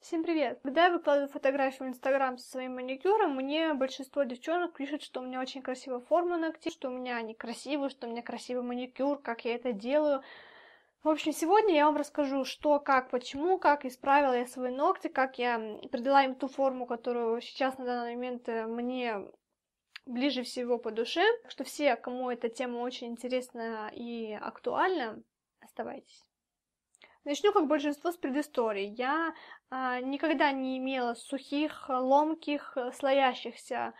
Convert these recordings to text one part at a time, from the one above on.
Всем привет! Когда я выкладываю фотографию в Инстаграм со своим маникюром, мне большинство девчонок пишут, что у меня очень красивая форма ногтей, что у меня они красивые, что у меня красивый маникюр, как я это делаю. В общем, сегодня я вам расскажу, что, как, почему, как исправила я свои ногти, как я придала им ту форму, которую сейчас на данный момент э, мне ближе всего по душе. Так что все, кому эта тема очень интересна и актуальна, оставайтесь. Начну, как большинство, с предыстории. Я э, никогда не имела сухих, ломких, э, слоящихся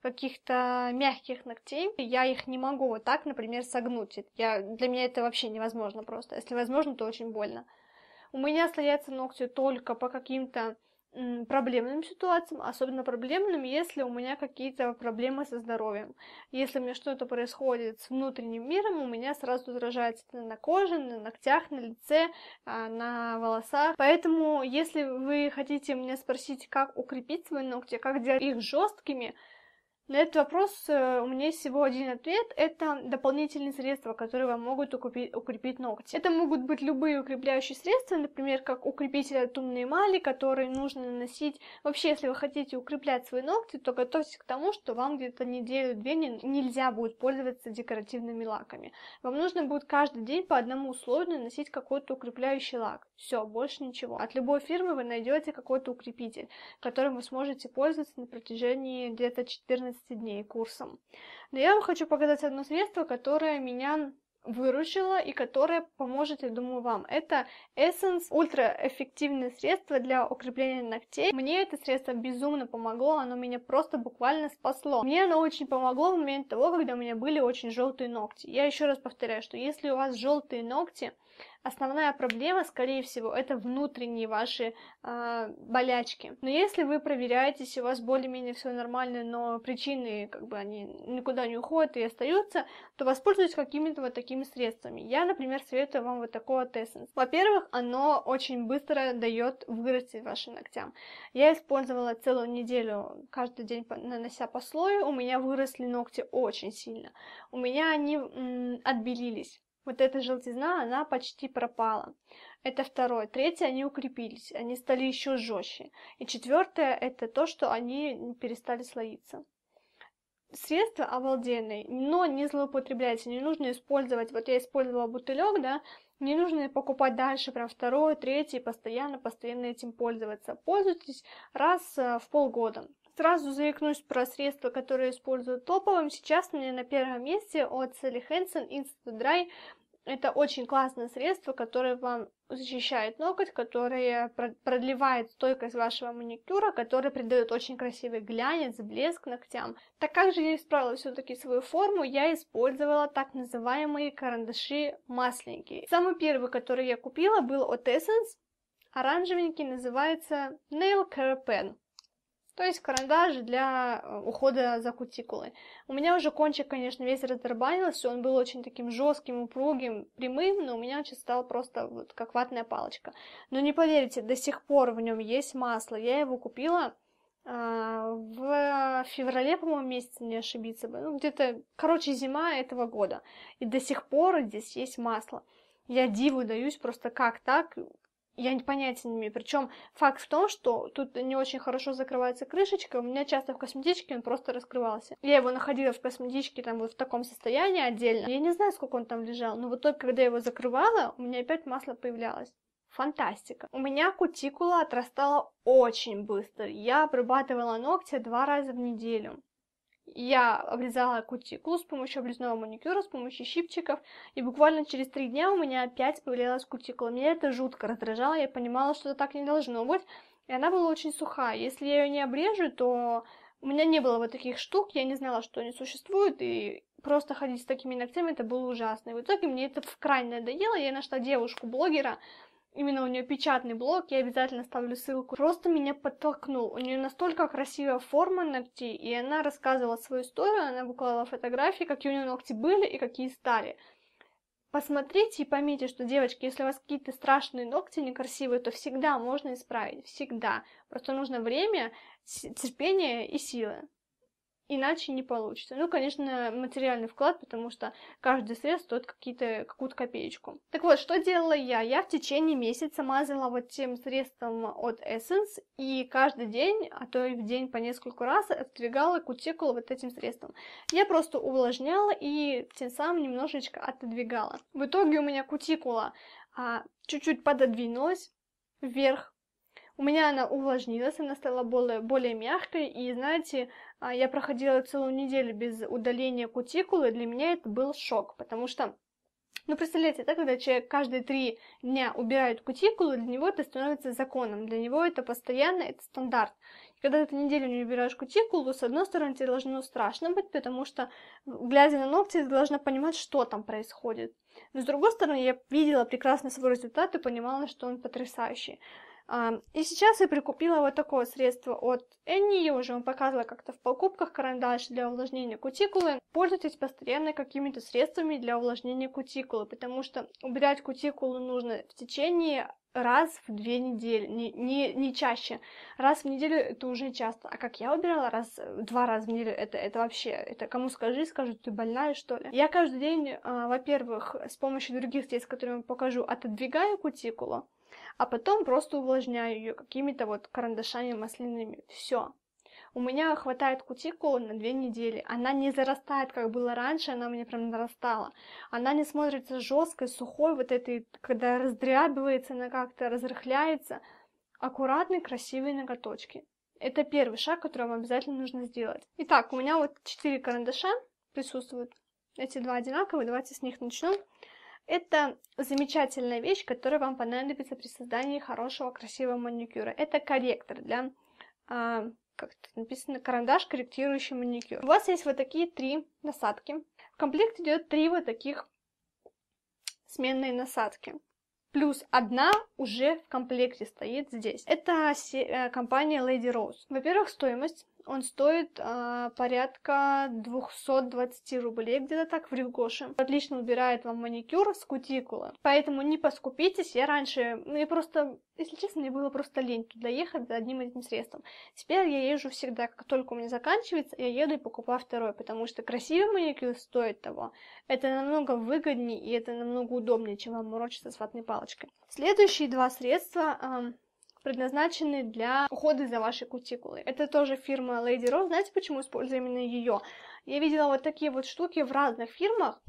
каких-то мягких ногтей. Я их не могу вот так, например, согнуть. Я, для меня это вообще невозможно просто. Если возможно, то очень больно. У меня слоятся ногти только по каким-то проблемным ситуациям, особенно проблемным, если у меня какие-то проблемы со здоровьем. Если у меня что-то происходит с внутренним миром, у меня сразу отражается на коже, на ногтях, на лице, а, на волосах. Поэтому, если вы хотите меня спросить, как укрепить свои ногти, как делать их жесткими, на этот вопрос э, у меня есть всего один ответ. Это дополнительные средства, которые вам могут укрепить, укрепить ногти. Это могут быть любые укрепляющие средства, например, как укрепитель от умной эмали, который нужно наносить. Вообще, если вы хотите укреплять свои ногти, то готовьтесь к тому, что вам где-то неделю-две нельзя будет пользоваться декоративными лаками. Вам нужно будет каждый день по одному условию наносить какой-то укрепляющий лак. Все, больше ничего. От любой фирмы вы найдете какой-то укрепитель, которым вы сможете пользоваться на протяжении где-то 14 15 дней курсом. Но я вам хочу показать одно средство, которое меня выручила и которая поможет, я думаю, вам. Это Essence ультраэффективное средство для укрепления ногтей. Мне это средство безумно помогло, оно меня просто буквально спасло. Мне оно очень помогло в момент того, когда у меня были очень желтые ногти. Я еще раз повторяю, что если у вас желтые ногти, Основная проблема, скорее всего, это внутренние ваши э, болячки. Но если вы проверяетесь, у вас более-менее все нормально, но причины, как бы, они никуда не уходят и остаются, то воспользуйтесь какими-то вот такими средствами. Я, например, советую вам вот такого Tessence. Во-первых, оно очень быстро дает вырасти вашим ногтям. Я использовала целую неделю, каждый день нанося по слою, у меня выросли ногти очень сильно. У меня они м, отбелились вот эта желтизна, она почти пропала. Это второе. Третье, они укрепились, они стали еще жестче. И четвертое, это то, что они перестали слоиться. Средства обалденные, но не злоупотребляйте, не нужно использовать, вот я использовала бутылек, да, не нужно покупать дальше прям второе, третье, постоянно, постоянно этим пользоваться. Пользуйтесь раз э, в полгода, сразу заикнусь про средства, которые использую топовым. Сейчас у меня на первом месте от Sally Hansen Instant Dry это очень классное средство, которое вам защищает ноготь, которое продлевает стойкость вашего маникюра, которое придает очень красивый глянец, блеск ногтям. Так как же я исправила все-таки свою форму, я использовала так называемые карандаши масленькие. Самый первый, который я купила, был от Essence. Оранжевенький называется Nail Care Pen. То есть карандаш для э, ухода за кутикулой. У меня уже кончик, конечно, весь раздербанился, он был очень таким жестким, упругим, прямым, но у меня он сейчас стал просто вот как ватная палочка. Но не поверите, до сих пор в нем есть масло. Я его купила а, в феврале, по-моему, месяце, не ошибиться бы, ну, где-то, короче, зима этого года. И до сих пор здесь есть масло. Я диву даюсь просто как так, я не понятия не имею. Причем факт в том, что тут не очень хорошо закрывается крышечка. У меня часто в косметичке он просто раскрывался. Я его находила в косметичке там вот в таком состоянии отдельно. Я не знаю, сколько он там лежал, но вот только когда я его закрывала, у меня опять масло появлялось. Фантастика. У меня кутикула отрастала очень быстро. Я обрабатывала ногти два раза в неделю. Я обрезала кутику с помощью обрезного маникюра, с помощью щипчиков, и буквально через три дня у меня опять появлялась кутикула. Меня это жутко раздражало, я понимала, что это так не должно быть, и она была очень сухая. Если я ее не обрежу, то у меня не было вот таких штук, я не знала, что они существуют, и просто ходить с такими ногтями это было ужасно. И в итоге мне это в крайне надоело, я нашла девушку-блогера, именно у нее печатный блог, я обязательно ставлю ссылку, просто меня подтолкнул. У нее настолько красивая форма ногтей, и она рассказывала свою историю, она выкладывала фотографии, какие у нее ногти были и какие стали. Посмотрите и поймите, что, девочки, если у вас какие-то страшные ногти некрасивые, то всегда можно исправить, всегда. Просто нужно время, терпение и силы иначе не получится. Ну, конечно, материальный вклад, потому что каждый срез стоит какие-то, какую-то копеечку. Так вот, что делала я? Я в течение месяца мазала вот тем средством от Essence, и каждый день, а то и в день по несколько раз, отодвигала кутикулу вот этим средством. Я просто увлажняла и тем самым немножечко отодвигала. В итоге у меня кутикула а, чуть-чуть пододвинулась вверх, у меня она увлажнилась, она стала более, более мягкой, и, знаете, а, я проходила целую неделю без удаления кутикулы, для меня это был шок, потому что ну, представляете, да, когда человек каждые три дня убирает кутикулу, для него это становится законом, для него это постоянно, это стандарт. И когда ты неделю не убираешь кутикулу, с одной стороны, тебе должно страшно быть, потому что, глядя на ногти, ты должна понимать, что там происходит. Но с другой стороны, я видела прекрасно свой результат и понимала, что он потрясающий. И сейчас я прикупила вот такое средство от Энни, я уже вам показывала как-то в покупках, карандаш для увлажнения кутикулы. Пользуйтесь постоянно какими-то средствами для увлажнения кутикулы, потому что убирать кутикулу нужно в течение раз в две недели, не, не, не чаще. Раз в неделю это уже часто. А как я убирала раз, два раза в неделю, это, это вообще, это кому скажи, скажут, ты больная, что ли? Я каждый день, а, во-первых, с помощью других средств, которые я вам покажу, отодвигаю кутикулу, а потом просто увлажняю ее какими-то вот карандашами масляными. Все. У меня хватает кутикулы на две недели. Она не зарастает, как было раньше, она мне прям нарастала. Она не смотрится жесткой, сухой, вот этой, когда раздрябывается, она как-то разрыхляется. Аккуратные, красивые ноготочки. Это первый шаг, который вам обязательно нужно сделать. Итак, у меня вот четыре карандаша присутствуют. Эти два одинаковые, давайте с них начнем. Это замечательная вещь, которая вам понадобится при создании хорошего, красивого маникюра. Это корректор для, э, как тут написано, карандаш, корректирующий маникюр. У вас есть вот такие три насадки. В комплект идет три вот таких сменные насадки. Плюс одна уже в комплекте стоит здесь. Это э, компания Lady Rose. Во-первых, стоимость он стоит э, порядка 220 рублей, где-то так в Ревгоше. Отлично убирает вам маникюр с кутикулы. Поэтому не поскупитесь. Я раньше, ну и просто, если честно, мне было просто лень туда ехать за одним этим средством. Теперь я езжу всегда, как только у меня заканчивается, я еду и покупаю второй, потому что красивый маникюр стоит того. Это намного выгоднее и это намного удобнее, чем вам морочиться с ватной палочкой. Следующие два средства... Э, предназначены для ухода за вашей кутикулой. Это тоже фирма Lady Rose. Знаете, почему использую именно ее? Я видела вот такие вот штуки в разных фирмах,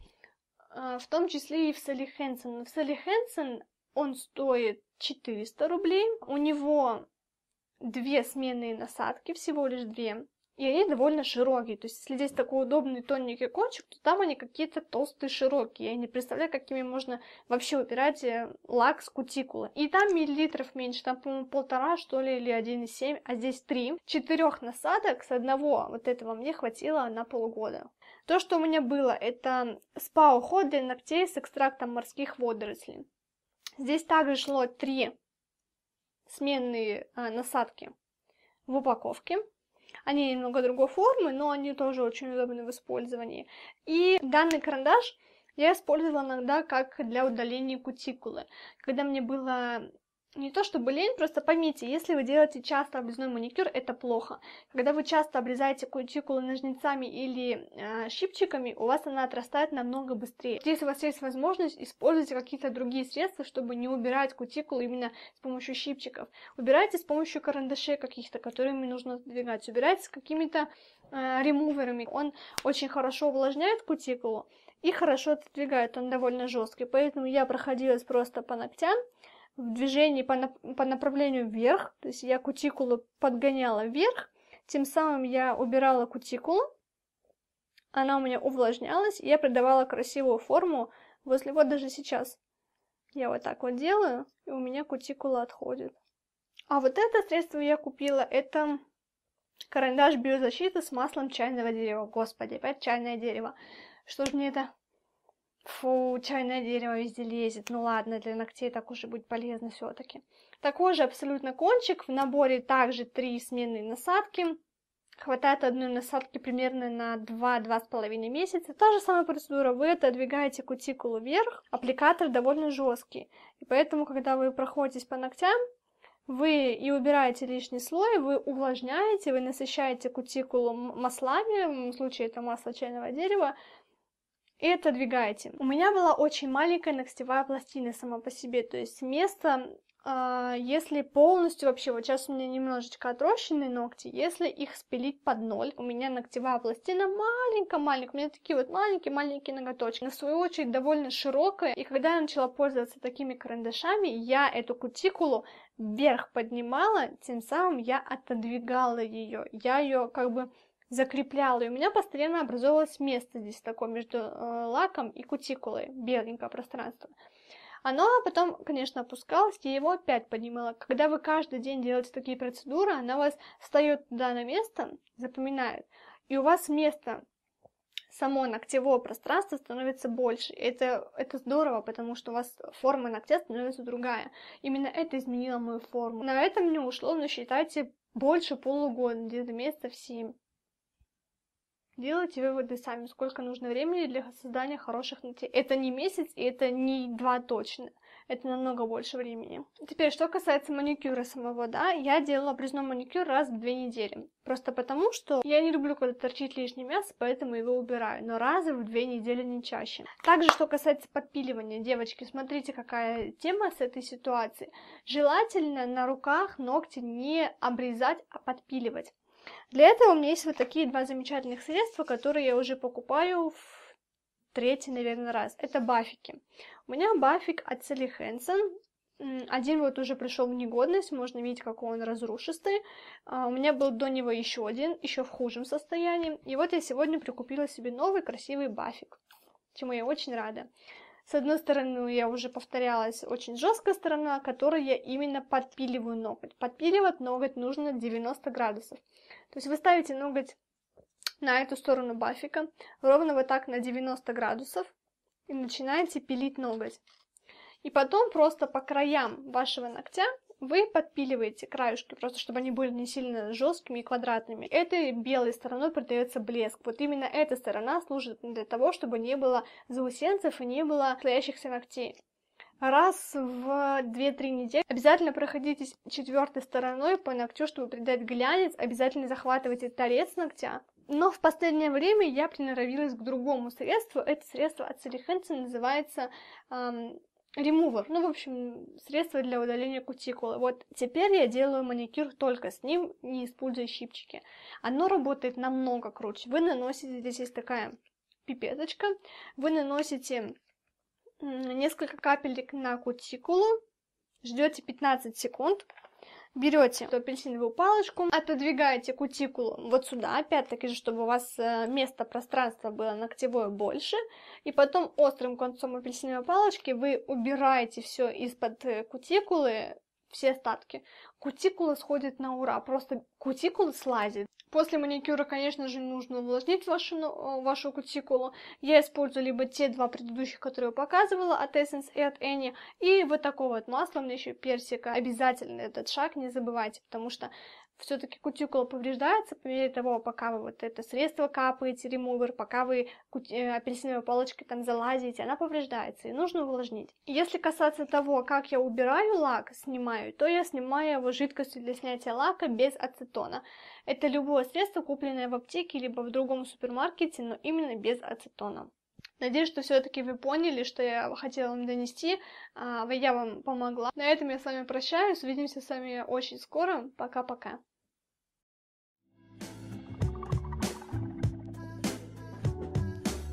а, в том числе и в Sally Hansen. В Sally Hansen он стоит 400 рублей. У него две сменные насадки, всего лишь две. И они довольно широкие. То есть, если здесь такой удобный тоненький кончик, то там они какие-то толстые, широкие. Я не представляю, какими можно вообще убирать э, лак с кутикулы. И там миллилитров меньше, там, по-моему, полтора, что ли, или 1,7, а здесь 3. Четырех насадок с одного вот этого мне хватило на полгода. То, что у меня было, это спа-уход для ногтей с экстрактом морских водорослей. Здесь также шло три сменные а, насадки в упаковке. Они немного другой формы, но они тоже очень удобны в использовании. И данный карандаш я использовала иногда как для удаления кутикулы. Когда мне было не то чтобы лень, просто поймите, если вы делаете часто обрезной маникюр, это плохо. Когда вы часто обрезаете кутикулы ножницами или э, щипчиками, у вас она отрастает намного быстрее. Если у вас есть возможность, используйте какие-то другие средства, чтобы не убирать кутикулы именно с помощью щипчиков. Убирайте с помощью карандашей каких-то, которыми нужно двигать. Убирайте с какими-то э, ремуверами. Он очень хорошо увлажняет кутикулу и хорошо отодвигает, он довольно жесткий. Поэтому я проходилась просто по ногтям, в движении по, нап- по направлению вверх, то есть я кутикулу подгоняла вверх, тем самым я убирала кутикулу, она у меня увлажнялась, и я придавала красивую форму возле, вот даже сейчас. Я вот так вот делаю, и у меня кутикула отходит. А вот это средство я купила, это карандаш биозащиты с маслом чайного дерева. Господи, опять чайное дерево. Что же мне это Фу, чайное дерево везде лезет. Ну ладно, для ногтей так уже будет полезно все-таки. Такой же абсолютно кончик. В наборе также три сменные насадки. Хватает одной насадки примерно на 2-2,5 месяца. Та же самая процедура. Вы отодвигаете кутикулу вверх. Аппликатор довольно жесткий. И поэтому, когда вы проходитесь по ногтям, вы и убираете лишний слой, вы увлажняете, вы насыщаете кутикулу маслами, в случае это масло чайного дерева, и отодвигаете. У меня была очень маленькая ногтевая пластина сама по себе, то есть место а, если полностью вообще, вот сейчас у меня немножечко отрощенные ногти, если их спилить под ноль, у меня ногтевая пластина маленькая-маленькая, у меня такие вот маленькие-маленькие ноготочки, но свою очередь довольно широкая, и когда я начала пользоваться такими карандашами, я эту кутикулу вверх поднимала, тем самым я отодвигала ее, я ее как бы закрепляла, и у меня постоянно образовалось место здесь такое между э, лаком и кутикулой, беленькое пространство. Оно потом, конечно, опускалось, и его опять поднимало. Когда вы каждый день делаете такие процедуры, она у вас встает туда на место, запоминает, и у вас место само ногтевое пространство становится больше. Это, это здорово, потому что у вас форма ногтя становится другая. Именно это изменило мою форму. На этом мне ушло, ну, считайте, больше полугода, где-то месяцев семь. Делайте выводы сами, сколько нужно времени для создания хороших ногтей. Это не месяц и это не два точно. Это намного больше времени. Теперь, что касается маникюра самого, да, я делала обрезной маникюр раз в две недели. Просто потому, что я не люблю, когда торчит лишнее мясо, поэтому его убираю. Но разы в две недели не чаще. Также, что касается подпиливания, девочки, смотрите, какая тема с этой ситуации. Желательно на руках ногти не обрезать, а подпиливать. Для этого у меня есть вот такие два замечательных средства, которые я уже покупаю в третий, наверное, раз. Это бафики. У меня бафик от Sally Хэнсон. Один вот уже пришел в негодность, можно видеть, какой он разрушистый. А, у меня был до него еще один, еще в хужем состоянии. И вот я сегодня прикупила себе новый красивый бафик, чему я очень рада. С одной стороны, я уже повторялась, очень жесткая сторона, которой я именно подпиливаю ноготь. Подпиливать ноготь нужно 90 градусов. То есть вы ставите ноготь на эту сторону бафика, ровно вот так на 90 градусов, и начинаете пилить ноготь. И потом просто по краям вашего ногтя вы подпиливаете краешки, просто чтобы они были не сильно жесткими и квадратными. Этой белой стороной придается блеск. Вот именно эта сторона служит для того, чтобы не было заусенцев и не было слоящихся ногтей раз в 2-3 недели. Обязательно проходитесь четвертой стороной по ногтю, чтобы придать глянец. Обязательно захватывайте торец ногтя. Но в последнее время я приноровилась к другому средству. Это средство от Салихенца называется эм, ремувер. Ну, в общем, средство для удаления кутикулы. Вот теперь я делаю маникюр только с ним, не используя щипчики. Оно работает намного круче. Вы наносите, здесь есть такая пипеточка, вы наносите несколько капелек на кутикулу, ждете 15 секунд, берете эту апельсиновую палочку, отодвигаете кутикулу вот сюда, опять-таки же, чтобы у вас э, место пространства было ногтевое больше, и потом острым концом апельсиновой палочки вы убираете все из-под э, кутикулы, все остатки. Кутикула сходит на ура, просто кутикула слазит. После маникюра, конечно же, нужно увлажнить вашу, э, вашу кутикулу. Я использую либо те два предыдущих, которые я показывала, от Essence и от Annie, и вот такого вот масла, мне еще персика. Обязательно этот шаг не забывайте, потому что все-таки кутикула повреждается по мере того, пока вы вот это средство капаете, ремувер, пока вы э, апельсиновой палочкой там залазите, она повреждается, и нужно увлажнить. Если касаться того, как я убираю лак, снимаю, то я снимаю его его жидкостью для снятия лака без ацетона. Это любое средство, купленное в аптеке либо в другом супермаркете, но именно без ацетона. Надеюсь, что все-таки вы поняли, что я хотела вам донести. А, я вам помогла. На этом я с вами прощаюсь. Увидимся с вами очень скоро. Пока-пока.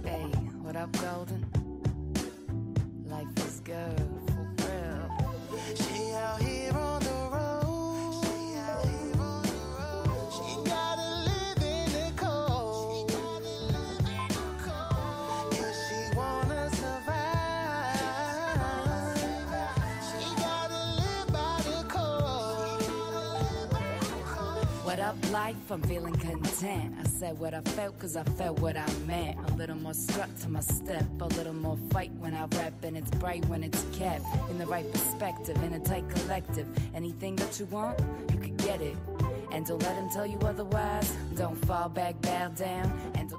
Hey, what up, Golden? Life is good. life, I'm feeling content. I said what I felt, cause I felt what I meant. A little more strut to my step, a little more fight when I rap, and it's bright when it's kept. In the right perspective, in a tight collective. Anything that you want, you could get it. And don't let them tell you otherwise. Don't fall back, bow down, and